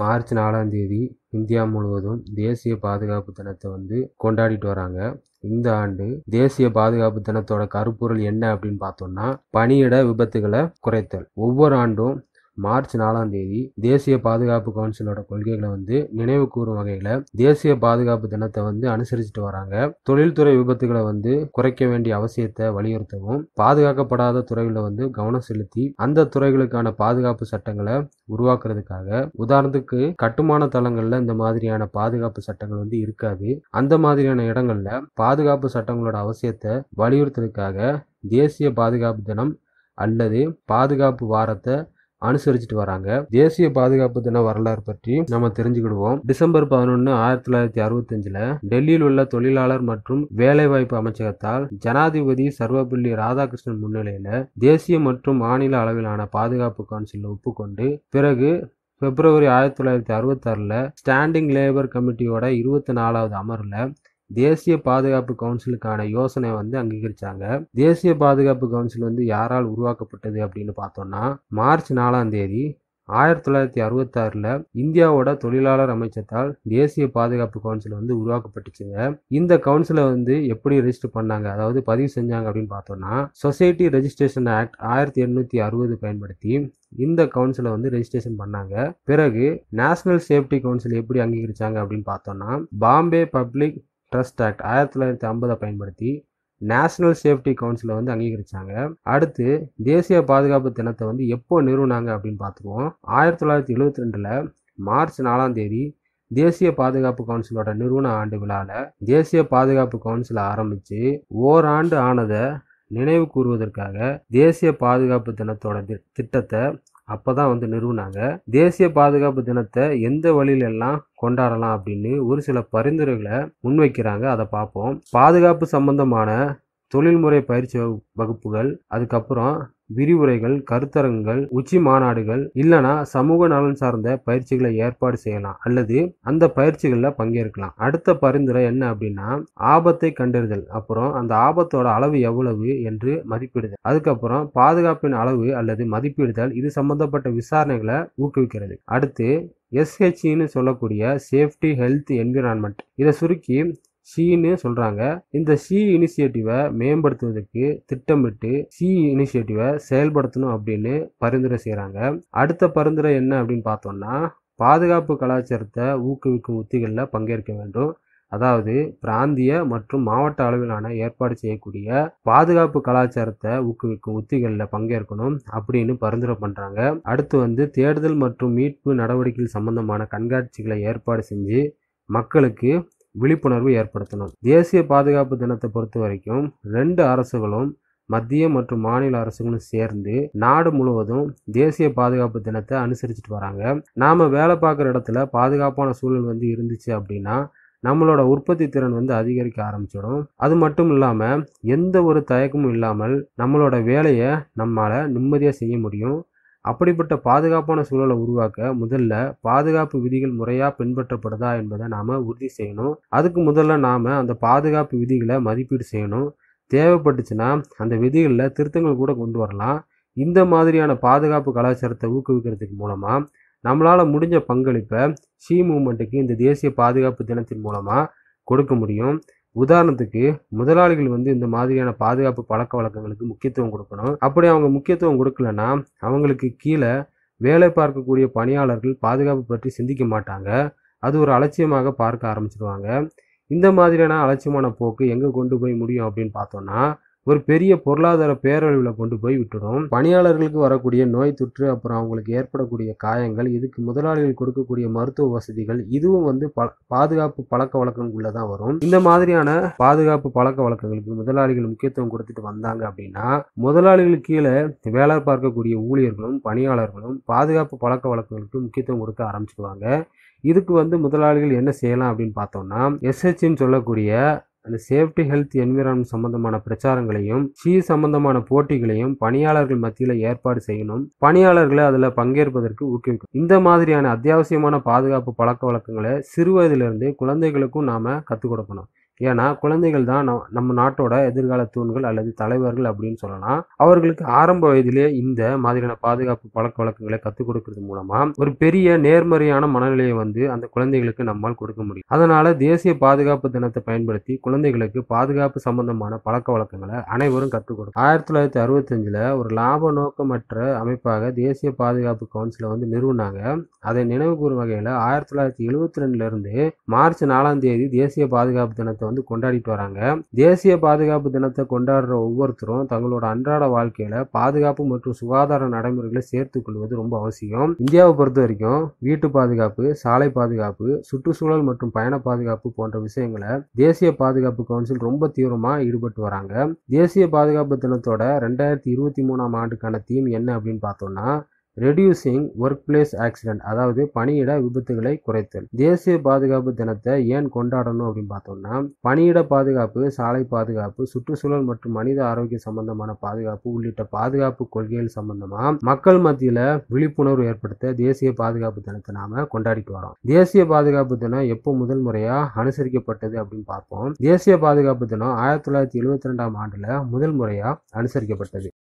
March நாலாம் தேதி India முழுவதும் தேசிய பாதுகாப்பு தினத்தை வந்து கொண்டாடிட்டு வராங்க இந்த ஆண்டு தேசிய பாதுகாப்பு தினத்தோட கருப்பொருள் என்ன அப்படின்னு பார்த்தோம்னா பணியிட விபத்துகளை குறைத்தல் ஒவ்வொரு ஆண்டும் மார்ச் நாலாம் தேதி தேசிய பாதுகாப்பு கவுன்சிலோட கொள்கைகளை வந்து நினைவு கூறும் வகையில் தேசிய பாதுகாப்பு தினத்தை வந்து அனுசரிச்சுட்டு வராங்க தொழில்துறை விபத்துகளை வந்து குறைக்க வேண்டிய அவசியத்தை வலியுறுத்தவும் பாதுகாக்கப்படாத துறைகளை வந்து கவனம் செலுத்தி அந்த துறைகளுக்கான பாதுகாப்பு சட்டங்களை உருவாக்குறதுக்காக உதாரணத்துக்கு கட்டுமான தளங்களில் இந்த மாதிரியான பாதுகாப்பு சட்டங்கள் வந்து இருக்காது அந்த மாதிரியான இடங்கள்ல பாதுகாப்பு சட்டங்களோட அவசியத்தை வலியுறுத்துறதுக்காக தேசிய பாதுகாப்பு தினம் அல்லது பாதுகாப்பு வாரத்தை அனுசரிச்சுட்டு வராங்க தேசிய பாதுகாப்பு தின வரலாறு பற்றி நம்ம தெரிஞ்சுக்கிடுவோம் டிசம்பர் பதினொன்று ஆயிரத்தி தொள்ளாயிரத்தி அறுபத்தஞ்சில் டெல்லியில் உள்ள தொழிலாளர் மற்றும் வேலைவாய்ப்பு அமைச்சகத்தால் ஜனாதிபதி சர்வபள்ளி ராதாகிருஷ்ணன் முன்னிலையில் தேசிய மற்றும் மாநில அளவிலான பாதுகாப்பு கவுன்சிலில் ஒப்புக்கொண்டு பிறகு பிப்ரவரி ஆயிரத்தி தொள்ளாயிரத்தி அறுபத்தாறில் ஸ்டாண்டிங் லேபர் கமிட்டியோட இருபத்தி நாலாவது அமரில் தேசிய பாதுகாப்பு கவுன்சிலுக்கான யோசனை வந்து அங்கீகரிச்சாங்க தேசிய பாதுகாப்பு கவுன்சில் வந்து யாரால் உருவாக்கப்பட்டது அப்படின்னு பார்த்தோம்னா மார்ச் நாலாம் தேதி ஆயிரத்தி தொள்ளாயிரத்தி அறுபத்தாறில் இந்தியாவோட தொழிலாளர் அமைச்சத்தால் தேசிய பாதுகாப்பு கவுன்சில் வந்து உருவாக்கப்பட்டுச்சுங்க இந்த கவுன்சிலை வந்து எப்படி ரெஜிஸ்டர் பண்ணாங்க அதாவது பதிவு செஞ்சாங்க அப்படின்னு பார்த்தோம்னா சொசைட்டி ரெஜிஸ்ட்ரேஷன் ஆக்ட் ஆயிரத்தி எண்ணூற்றி அறுபது பயன்படுத்தி இந்த கவுன்சிலை வந்து ரெஜிஸ்ட்ரேஷன் பண்ணாங்க பிறகு நேஷனல் சேஃப்டி கவுன்சில் எப்படி அங்கீகரிச்சாங்க அப்படின்னு பார்த்தோம்னா பாம்பே பப்ளிக் ட்ரஸ்ட் ஆக்ட் ஆயிரத்தி தொள்ளாயிரத்தி ஐம்பதை பயன்படுத்தி நேஷனல் சேஃப்டி கவுன்சிலை வந்து அங்கீகரித்தாங்க அடுத்து தேசிய பாதுகாப்பு தினத்தை வந்து எப்போ நிறுவனாங்க அப்படின்னு பார்த்துருவோம் ஆயிரத்தி தொள்ளாயிரத்தி எழுபத்தி ரெண்டில் மார்ச் நாலாம் தேதி தேசிய பாதுகாப்பு கவுன்சிலோட நிறுவன ஆண்டு விழாவில் தேசிய பாதுகாப்பு கவுன்சிலை ஆரம்பித்து ஓராண்டு ஆனதை நினைவு கூறுவதற்காக தேசிய பாதுகாப்பு தினத்தோட திட்டத்தை அப்போ தான் வந்து நிறுவனாங்க தேசிய பாதுகாப்பு தினத்தை எந்த வழியிலெல்லாம் கொண்டாடலாம் அப்படின்னு ஒரு சில பரிந்துரைகளை முன்வைக்கிறாங்க அதை பார்ப்போம் பாதுகாப்பு சம்பந்தமான தொழில்முறை பயிற்சி வகுப்புகள் அதுக்கப்புறம் விரிவுரைகள் கருத்தரங்குகள் உச்சி மாநாடுகள் இல்லனா சமூக நலன் சார்ந்த பயிற்சிகளை ஏற்பாடு செய்யலாம் அல்லது அந்த பயிற்சிகளில் பங்கேற்கலாம் அடுத்த பரிந்துரை என்ன அப்படின்னா ஆபத்தை கண்டறிதல் அப்புறம் அந்த ஆபத்தோட அளவு எவ்வளவு என்று மதிப்பிடுதல் அதுக்கப்புறம் பாதுகாப்பின் அளவு அல்லது மதிப்பிடுதல் இது சம்பந்தப்பட்ட விசாரணைகளை ஊக்குவிக்கிறது அடுத்து எஸ்ஹெச்இன்னு சொல்லக்கூடிய சேஃப்டி ஹெல்த் என்விரான்மெண்ட் இதை சுருக்கி ஷீன்னு சொல்கிறாங்க இந்த ஷீ இனிஷியேட்டிவை மேம்படுத்துவதற்கு திட்டமிட்டு சி இனிஷியேட்டிவை செயல்படுத்தணும் அப்படின்னு பரிந்துரை செய்கிறாங்க அடுத்த பரிந்துரை என்ன அப்படின்னு பார்த்தோன்னா பாதுகாப்பு கலாச்சாரத்தை ஊக்குவிக்கும் உத்திகளில் பங்கேற்க வேண்டும் அதாவது பிராந்திய மற்றும் மாவட்ட அளவிலான ஏற்பாடு செய்யக்கூடிய பாதுகாப்பு கலாச்சாரத்தை ஊக்குவிக்கும் உத்திகளில் பங்கேற்கணும் அப்படின்னு பரிந்துரை பண்ணுறாங்க அடுத்து வந்து தேடுதல் மற்றும் மீட்பு நடவடிக்கைகள் சம்பந்தமான கண்காட்சிகளை ஏற்பாடு செஞ்சு மக்களுக்கு விழிப்புணர்வு ஏற்படுத்தணும் தேசிய பாதுகாப்பு தினத்தை பொறுத்த வரைக்கும் ரெண்டு அரசுகளும் மத்திய மற்றும் மாநில அரசுகளும் சேர்ந்து நாடு முழுவதும் தேசிய பாதுகாப்பு தினத்தை அனுசரிச்சுட்டு வராங்க நாம் வேலை பார்க்குற இடத்துல பாதுகாப்பான சூழல் வந்து இருந்துச்சு அப்படின்னா நம்மளோட உற்பத்தி திறன் வந்து அதிகரிக்க ஆரம்பிச்சிடும் அது மட்டும் இல்லாமல் எந்த ஒரு தயக்கமும் இல்லாமல் நம்மளோட வேலையை நம்மளால் நிம்மதியாக செய்ய முடியும் அப்படிப்பட்ட பாதுகாப்பான சூழலை உருவாக்க முதல்ல பாதுகாப்பு விதிகள் முறையாக பின்பற்றப்படுதா என்பதை நாம் உறுதி செய்யணும் அதுக்கு முதல்ல நாம் அந்த பாதுகாப்பு விதிகளை மதிப்பீடு செய்யணும் தேவைப்பட்டுச்சுன்னா அந்த விதிகளில் திருத்தங்கள் கூட கொண்டு வரலாம் இந்த மாதிரியான பாதுகாப்பு கலாச்சாரத்தை ஊக்குவிக்கிறதுக்கு மூலமாக நம்மளால் முடிஞ்ச பங்களிப்பை ஷீ மூமெண்ட்டுக்கு இந்த தேசிய பாதுகாப்பு தினத்தின் மூலமாக கொடுக்க முடியும் உதாரணத்துக்கு முதலாளிகள் வந்து இந்த மாதிரியான பாதுகாப்பு பழக்க வழக்கங்களுக்கு முக்கியத்துவம் கொடுக்கணும் அப்படி அவங்க முக்கியத்துவம் கொடுக்கலன்னா அவங்களுக்கு கீழே வேலை பார்க்கக்கூடிய பணியாளர்கள் பாதுகாப்பு பற்றி சிந்திக்க மாட்டாங்க அது ஒரு அலட்சியமாக பார்க்க ஆரம்பிச்சிடுவாங்க இந்த மாதிரியான அலட்சியமான போக்கு எங்கே கொண்டு போய் முடியும் அப்படின்னு பார்த்தோன்னா ஒரு பெரிய பொருளாதார பேரழிவில் கொண்டு போய் விட்டுடும் பணியாளர்களுக்கு வரக்கூடிய நோய் தொற்று அப்புறம் அவங்களுக்கு ஏற்படக்கூடிய காயங்கள் இதுக்கு முதலாளிகள் கொடுக்கக்கூடிய மருத்துவ வசதிகள் இதுவும் வந்து பாதுகாப்பு பழக்க வழக்கங்களுக்குள்ள தான் வரும் இந்த மாதிரியான பாதுகாப்பு பழக்க வழக்கங்களுக்கு முதலாளிகள் முக்கியத்துவம் கொடுத்துட்டு வந்தாங்க அப்படின்னா முதலாளிகள் கீழே வேலை பார்க்கக்கூடிய ஊழியர்களும் பணியாளர்களும் பாதுகாப்பு பழக்க வழக்கங்களுக்கு முக்கியத்துவம் கொடுக்க ஆரம்பிச்சுடுவாங்க இதுக்கு வந்து முதலாளிகள் என்ன செய்யலாம் அப்படின்னு பார்த்தோம்னா எஸ்ஹெச்ன்னு சொல்லக்கூடிய அந்த சேஃப்டி ஹெல்த் என்விரான்மெண்ட் சம்பந்தமான பிரச்சாரங்களையும் ஷீ சம்பந்தமான போட்டிகளையும் பணியாளர்கள் மத்தியில் ஏற்பாடு செய்யணும் பணியாளர்களை அதில் பங்கேற்பதற்கு ஊக்குவிக்கும் இந்த மாதிரியான அத்தியாவசியமான பாதுகாப்பு பழக்க வழக்கங்களை சிறு வயதிலிருந்து குழந்தைகளுக்கும் நாம கற்றுக் கொடுக்கணும் ஏன்னா குழந்தைகள் தான் நம்ம நாட்டோட எதிர்கால தூண்கள் அல்லது தலைவர்கள் அப்படின்னு சொல்லலாம் அவர்களுக்கு ஆரம்ப வயதிலே இந்த மாதிரியான பாதுகாப்பு பழக்க வழக்கங்களை கற்றுக் கொடுக்கறது மூலமா ஒரு பெரிய நேர்மறையான மனநிலையை வந்து அந்த குழந்தைகளுக்கு நம்மால் கொடுக்க முடியும் அதனால தேசிய பாதுகாப்பு தினத்தை பயன்படுத்தி குழந்தைகளுக்கு பாதுகாப்பு சம்பந்தமான பழக்க வழக்கங்களை அனைவரும் கற்றுக் கொடுக்கும் ஆயிரத்தி தொள்ளாயிரத்தி அறுபத்தஞ்சில் ஒரு லாப நோக்கமற்ற அமைப்பாக தேசிய பாதுகாப்பு கவுன்சிலை வந்து நிறுவனாங்க அதை நினைவு கூறும் வகையில் ஆயிரத்தி தொள்ளாயிரத்தி எழுபத்தி ரெண்டுல இருந்து மார்ச் நாலாம் தேதி தேசிய பாதுகாப்பு தினத்தை வந்து கொண்டாடிட்டு வராங்க தேசிய பாதுகாப்பு தினத்தை கொண்டாடுற ஒவ்வொருத்தரும் தங்களோட அன்றாட வாழ்க்கையில பாதுகாப்பு மற்றும் சுகாதார நடைமுறைகளை சேர்த்து கொள்வது ரொம்ப அவசியம் இந்தியாவை பொறுத்த வரைக்கும் வீட்டு பாதுகாப்பு சாலை பாதுகாப்பு சுற்றுச்சூழல் மற்றும் பயண பாதுகாப்பு போன்ற விஷயங்களை தேசிய பாதுகாப்பு கவுன்சில் ரொம்ப தீவிரமா ஈடுபட்டு வராங்க தேசிய பாதுகாப்பு தினத்தோட ரெண்டாயிரத்தி இருபத்தி மூணாம் ஆண்டுக்கான தீம் என்ன அப்படின்னு பார்த்தோம்னா ரெடியூசிங் ஒர்க் பிளேஸ் ஆக்சிடென்ட் அதாவது பணியிட விபத்துகளை குறைத்தல் தேசிய பாதுகாப்பு தினத்தை ஏன் கொண்டாடணும் அப்படின்னு பார்த்தோம்னா பணியிட பாதுகாப்பு சாலை பாதுகாப்பு சுற்றுச்சூழல் மற்றும் மனித ஆரோக்கிய சம்பந்தமான பாதுகாப்பு உள்ளிட்ட பாதுகாப்பு கொள்கைகள் சம்பந்தமா மக்கள் மத்தியில விழிப்புணர்வு ஏற்படுத்த தேசிய பாதுகாப்பு தினத்தை நாம கொண்டாடிட்டு வரோம் தேசிய பாதுகாப்பு தினம் எப்போ முதல் முறையா அனுசரிக்கப்பட்டது அப்படின்னு பார்ப்போம் தேசிய பாதுகாப்பு தினம் ஆயிரத்தி தொள்ளாயிரத்தி எழுபத்தி ரெண்டாம் ஆண்டுல முதல் முறையா அனுசரிக்கப்பட்டது